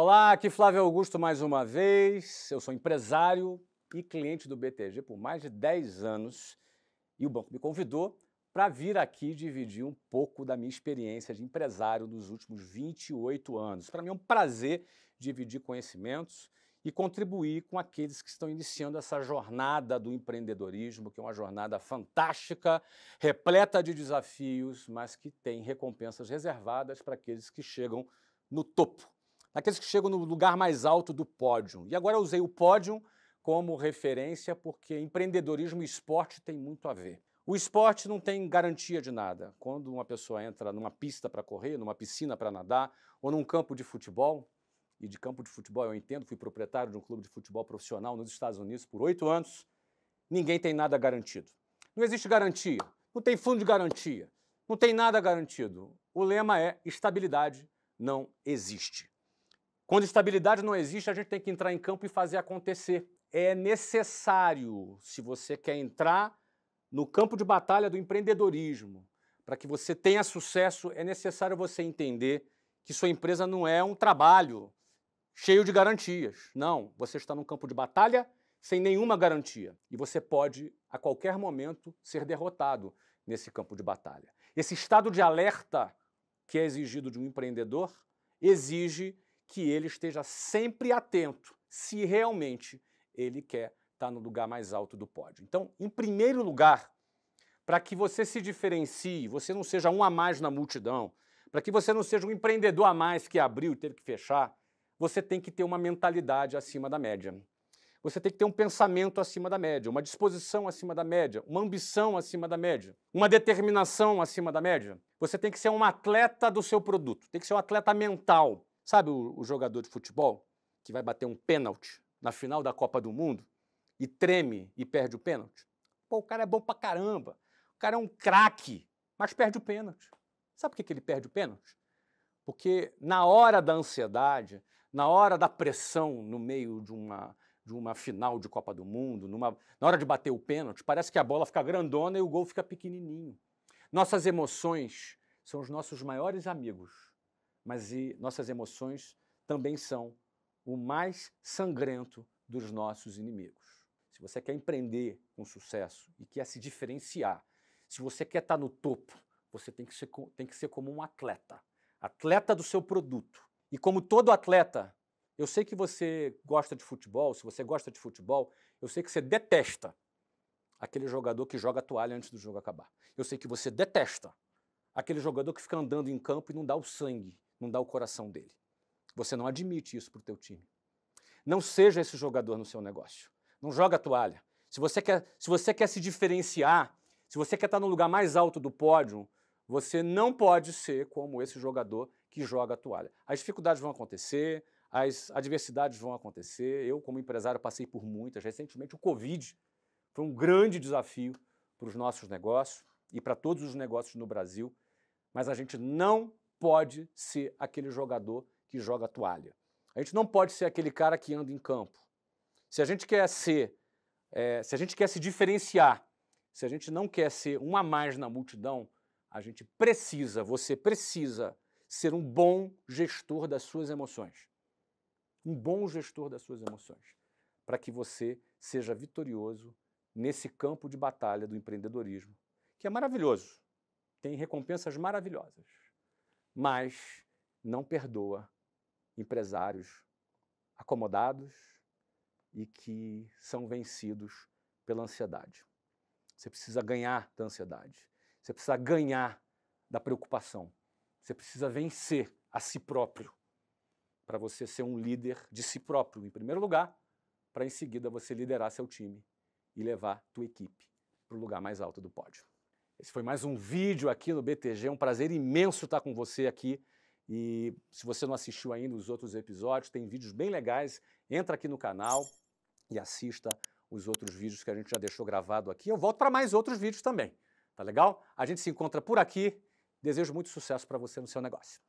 Olá, aqui Flávio Augusto mais uma vez. Eu sou empresário e cliente do BTG por mais de 10 anos e o banco me convidou para vir aqui dividir um pouco da minha experiência de empresário dos últimos 28 anos. Para mim é um prazer dividir conhecimentos e contribuir com aqueles que estão iniciando essa jornada do empreendedorismo, que é uma jornada fantástica, repleta de desafios, mas que tem recompensas reservadas para aqueles que chegam no topo naqueles que chegam no lugar mais alto do pódio. E agora eu usei o pódio como referência porque empreendedorismo e esporte tem muito a ver. O esporte não tem garantia de nada. Quando uma pessoa entra numa pista para correr, numa piscina para nadar ou num campo de futebol, e de campo de futebol eu entendo, fui proprietário de um clube de futebol profissional nos Estados Unidos por oito anos, ninguém tem nada garantido. Não existe garantia, não tem fundo de garantia, não tem nada garantido. O lema é estabilidade não existe. Quando estabilidade não existe, a gente tem que entrar em campo e fazer acontecer. É necessário, se você quer entrar no campo de batalha do empreendedorismo, para que você tenha sucesso, é necessário você entender que sua empresa não é um trabalho cheio de garantias. Não, você está num campo de batalha sem nenhuma garantia e você pode a qualquer momento ser derrotado nesse campo de batalha. Esse estado de alerta que é exigido de um empreendedor exige que ele esteja sempre atento se realmente ele quer estar tá no lugar mais alto do pódio. Então, em primeiro lugar, para que você se diferencie, você não seja um a mais na multidão, para que você não seja um empreendedor a mais que abriu e teve que fechar, você tem que ter uma mentalidade acima da média. Você tem que ter um pensamento acima da média, uma disposição acima da média, uma ambição acima da média, uma determinação acima da média. Você tem que ser um atleta do seu produto, tem que ser um atleta mental. Sabe o, o jogador de futebol que vai bater um pênalti na final da Copa do Mundo e treme e perde o pênalti? Pô, o cara é bom pra caramba. O cara é um craque, mas perde o pênalti. Sabe por que, que ele perde o pênalti? Porque na hora da ansiedade, na hora da pressão no meio de uma, de uma final de Copa do Mundo, numa, na hora de bater o pênalti, parece que a bola fica grandona e o gol fica pequenininho. Nossas emoções são os nossos maiores amigos mas e nossas emoções também são o mais sangrento dos nossos inimigos. Se você quer empreender com sucesso e quer se diferenciar, se você quer estar tá no topo, você tem que ser, tem que ser como um atleta atleta do seu produto. E como todo atleta, eu sei que você gosta de futebol, se você gosta de futebol, eu sei que você detesta aquele jogador que joga a toalha antes do jogo acabar. Eu sei que você detesta aquele jogador que fica andando em campo e não dá o sangue não dá o coração dele. Você não admite isso para o teu time. Não seja esse jogador no seu negócio. Não joga a toalha. Se você quer, se você quer se diferenciar, se você quer estar no lugar mais alto do pódio, você não pode ser como esse jogador que joga a toalha. As dificuldades vão acontecer, as adversidades vão acontecer. Eu, como empresário, passei por muitas. Recentemente, o Covid foi um grande desafio para os nossos negócios e para todos os negócios no Brasil, mas a gente não pode ser aquele jogador que joga toalha. A gente não pode ser aquele cara que anda em campo. Se a gente quer ser, é, se a gente quer se diferenciar, se a gente não quer ser um a mais na multidão, a gente precisa, você precisa ser um bom gestor das suas emoções. Um bom gestor das suas emoções, para que você seja vitorioso nesse campo de batalha do empreendedorismo, que é maravilhoso. Tem recompensas maravilhosas mas não perdoa empresários acomodados e que são vencidos pela ansiedade. Você precisa ganhar da ansiedade, você precisa ganhar da preocupação, você precisa vencer a si próprio para você ser um líder de si próprio, em primeiro lugar, para em seguida você liderar seu time e levar tua equipe para o lugar mais alto do pódio. Esse foi mais um vídeo aqui no BTG. É um prazer imenso estar com você aqui. E se você não assistiu ainda os outros episódios, tem vídeos bem legais. Entra aqui no canal e assista os outros vídeos que a gente já deixou gravado aqui. Eu volto para mais outros vídeos também. Tá legal? A gente se encontra por aqui. Desejo muito sucesso para você no seu negócio.